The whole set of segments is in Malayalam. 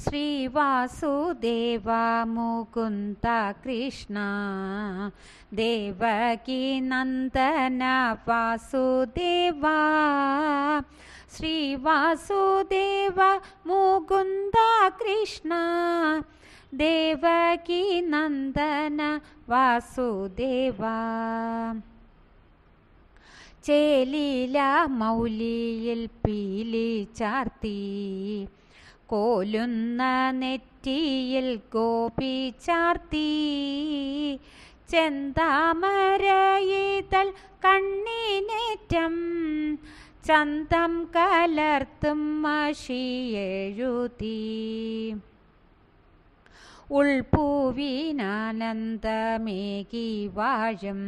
श्रीवासुदेवा मुकुन्द कृष्णा देवकीनन्दन वासुदेवा श्रीवासुदेव वासुदेवा मुकुन्द कृष्ण देवकीनन्दन वासुदेवा चेलीला लिलामौलील् पीली चार्ती കോലുന്ന നെറ്റിയിൽ ഗോപി ചാർത്തി ചെന്താമരയിതൽ കണ്ണിനേറ്റം ചന്തം കലർത്തും മഷിയെഴുതി ഉൾപൂവിനാനന്ദമേകി വാഴും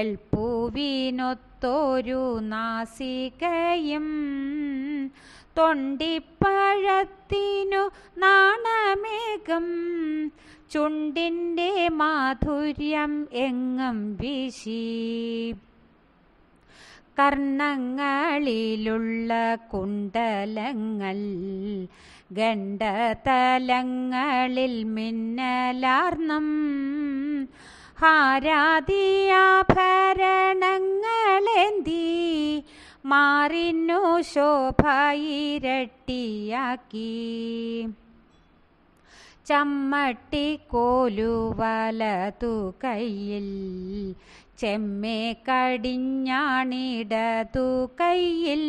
എൽപൂവിനൊത്തോരു നാസികയും തൊണ്ടിപ്പഴത്തിനു നാണമേകം ചുണ്ടിൻ്റെ മാധുര്യം എങ്ങും വിശി കർണങ്ങളിലുള്ള കുണ്ടലങ്ങൾ ഗണ്ഡതലങ്ങളിൽ മിന്നലാർന്നം ഹാരാദിയാഭരണങ്ങളെന്തീ മാറിനു ശോഭയിരട്ടിയാക്കി ചമ്മട്ടി ചമ്മട്ടിക്കോലുവലതു കയ്യിൽ ചെമ്മേ കടിഞ്ഞാണിടതു കയ്യിൽ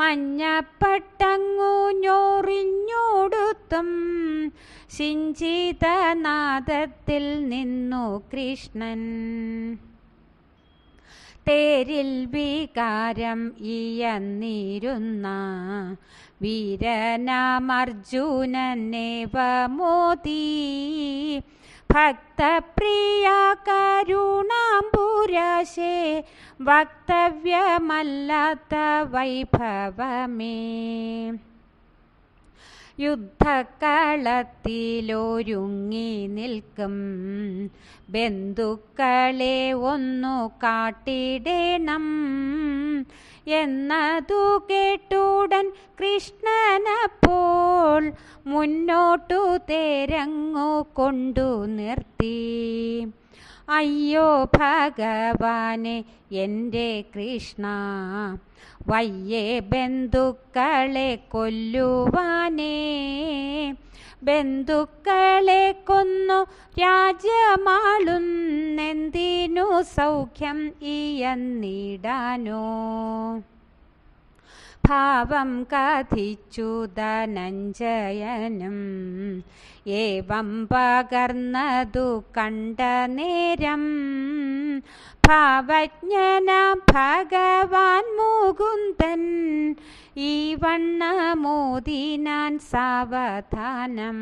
മഞ്ഞപ്പട്ടങ്ങു ഞോറിഞ്ഞോടുത്തും സിഞ്ചിതനാദത്തിൽ നിന്നു കൃഷ്ണൻ പേരിൽ വികാരം ഇയന്നിരുന്ന വീരനാമർജുനേവമോദി ഭക്തപ്രിയ കരുണാംബുരാശേ വക്തവ്യമല്ലാത്ത വൈഭവമേ യുദ്ധക്കളത്തിലൊരുങ്ങി നിൽക്കും ബന്ധുക്കളെ ഒന്നു കാട്ടിടേണം എന്നതു കേട്ടുടൻ കൃഷ്ണനപ്പോൾ മുന്നോട്ടു തേരങ്ങു കൊണ്ടു നിർത്തി അയ്യോ ഭഗവാനെ എൻ്റെ കൃഷ്ണ വയ്യേ ബന്ധുക്കളെ കൊല്ലുവാനേ ബന്ധുക്കളെ കൊന്നു രാജ്യമാളുന്നെന്തിനു സൗഖ്യം ഇയന്നിടാനോ ഭാവം കഥിച്ചു ധനഞ്ജയനും ഏവം പകർന്നതു കണ്ട നേരം ഭാവജ്ഞന ഭഗവാൻ മുകുന്ദൻ ഈ വണ്ണ മോദി വണ്ണമോദിനാൻ സാവധാനം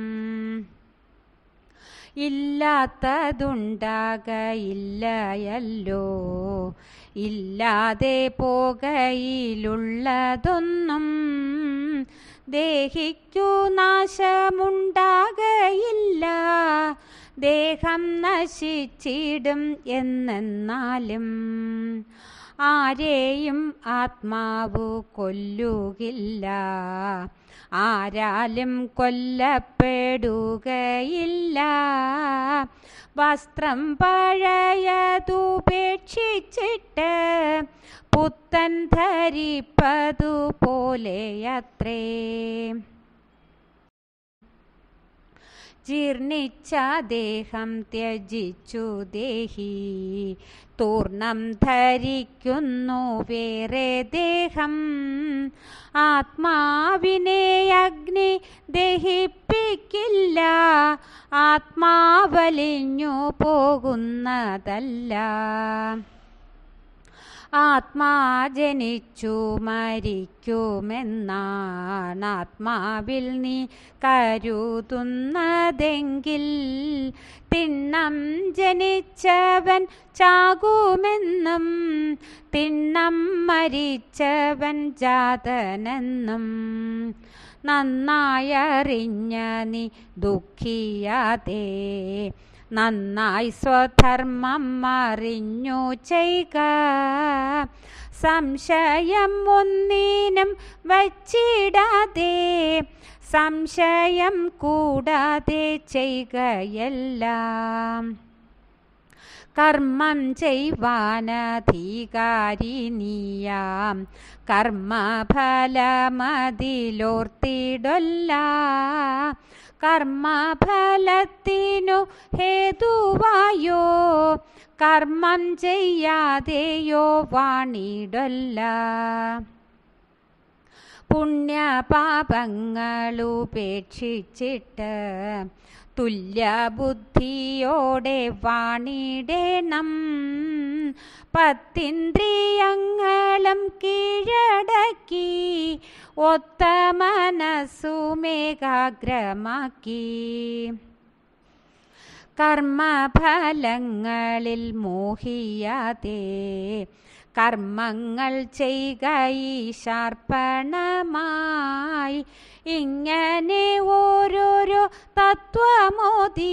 ഇല്ലാത്തതുണ്ടാകയില്ലയല്ലോ ഇല്ലാതെ പോകയിലുള്ളതൊന്നും ദേഹിക്കു നാശമുണ്ടാകയില്ല ദേഹം നശിച്ചിടും എന്നെന്നാലും ആരെയും ആത്മാവ് കൊല്ലുകില്ല ആരാലും കൊല്ലപ്പെടുകയില്ല വസ്ത്രം പഴയതുപേക്ഷിച്ചിട്ട് പുത്തൻ ധരിപ്പതുപോലെയത്രേ ജീർണിച്ച ദേഹം ത്യജിച്ചു ദേഹി തൂർണം ധരിക്കുന്നു വേറെ ദേഹം ആത്മാവിനെ അഗ്നി ദഹിപ്പിക്കില്ല ആത്മാവലിഞ്ഞു പോകുന്നതല്ല ആത്മാ ജനിച്ചു മരിക്കുമെന്നാണ് ആത്മാവിൽ നീ കരുതുന്നതെങ്കിൽ തിണ്ണം ജനിച്ചവൻ ചാകുമെന്നും തിണ്ണം മരിച്ചവൻ ജാതനെന്നും നന്നായറിഞ്ഞ നീ ദുഃഖിയാതേ നന്നായി സ്വധർമ്മം മറിഞ്ഞു ചെയ്യുക സംശയം ഒന്നിനും വച്ചിടാതെ സംശയം കൂടാതെ ചെയ്യുകയെല്ലാം കർമ്മം ചെയ്വാനധികാരിനിയാം കർമ്മഫലമതിലോർത്തിടൊല്ല കർമ്മഫലത്തിനു ഹേതുവായോ കർമ്മം ചെയ്യാതെയോ വാണിടൊല്ല പുണ്യപാപങ്ങളുപേക്ഷിച്ചിട്ട് തുല്യബുദ്ധിയോടെ വാണിടേണം പത്തിന്ദ്രിയങ്ങളും കീഴടക്കി ഒത്ത മനസ്സുമേകാഗ്രമാക്കി കർമ്മഫലങ്ങളിൽ മോഹിയാതെ കർമ്മങ്ങൾ ചെയ്യുക ഈശാർപ്പണമായി ഇങ്ങനെ ഓരോരോ തത്വമോതി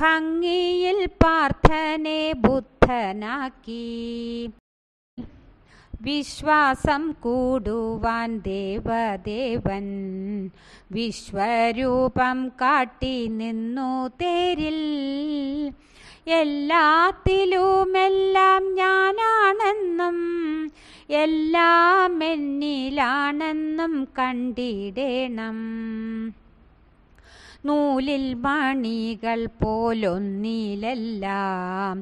ഭംഗിയിൽ പാർത്ഥനെ ബുദ്ധനാക്കി വിശ്വാസം കൂടുവാൻ ദേവദേവൻ വിശ്വരൂപം കാട്ടി നിന്നു തേരിൽ എല്ലാത്തിലുമെല്ലാം ഞാനാണെന്നും എല്ലാം എന്നിലാണെന്നും കണ്ടിടേണം നൂലിൽ മണികൾ പോലൊന്നിലെല്ലാം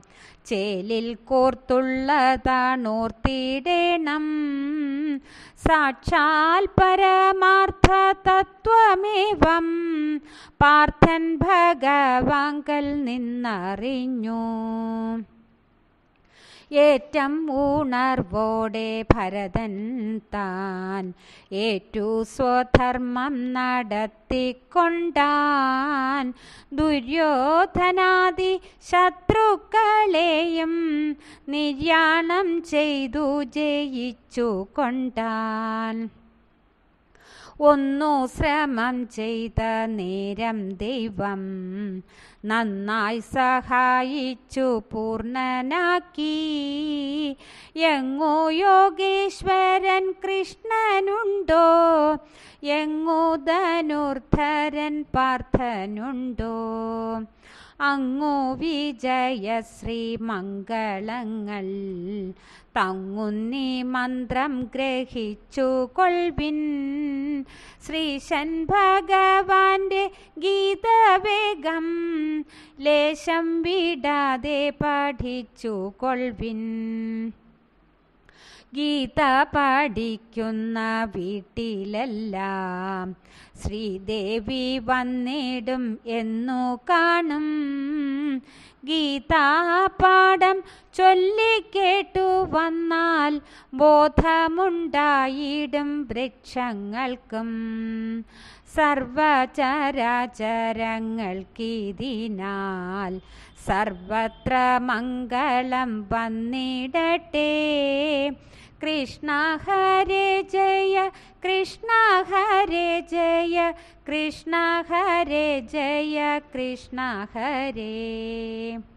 ചേലിൽ കോർത്തുള്ളതാണോർത്തിടേണം സാക്ഷാൽ പരമാർത്ഥ തത്വമേവം പാർത്ഥൻ ഭഗവാങ്കൽ നിന്നറിഞ്ഞു ഏറ്റം ഉണർവോടെ ഭരതൻ താൻ ഏറ്റു സ്വധർമ്മം നടത്തിക്കൊണ്ടാൻ ദുര്യോധനാദി ശത്രുക്കളെയും നിര്യാണം ചെയ്തു ജയിച്ചു കൊണ്ടാൻ ഒന്നു ശ്രമം ചെയ്ത നേരം ദൈവം നന്നായി സഹായിച്ചു പൂർണനാക്കി എങ്ങോ യോഗീശ്വരൻ കൃഷ്ണനുണ്ടോ എങ്ങോ ധനുർധരൻ പാർത്ഥനുണ്ടോ അങ്ങു വിജയശ്രീ മംഗളങ്ങൾ തങ്ങുന്നീ മന്ത്രം ഗ്രഹിച്ചു കൊൾവിൻ ശ്രീശൻ ഭഗവാന്റെ ഗീതവേഗം ലേശം വിടാതെ പഠിച്ചു കൊൾവിൻ ഗീത പാടിക്കുന്ന വീട്ടിലെല്ലാം ശ്രീദേവി വന്നിടും എന്നു കാണും ഗീതാപാഠം ചൊല്ലിക്കേട്ടു വന്നാൽ ബോധമുണ്ടായിടും വൃക്ഷങ്ങൾക്കും സർവചരാചരങ്ങൾക്കിതിനാൽ സർവത്ര മംഗളം വന്നിടട്ടെ कृष्ण हरे जय कृष्ण हरे जय कृष्ण हरे जय कृष्ण हरे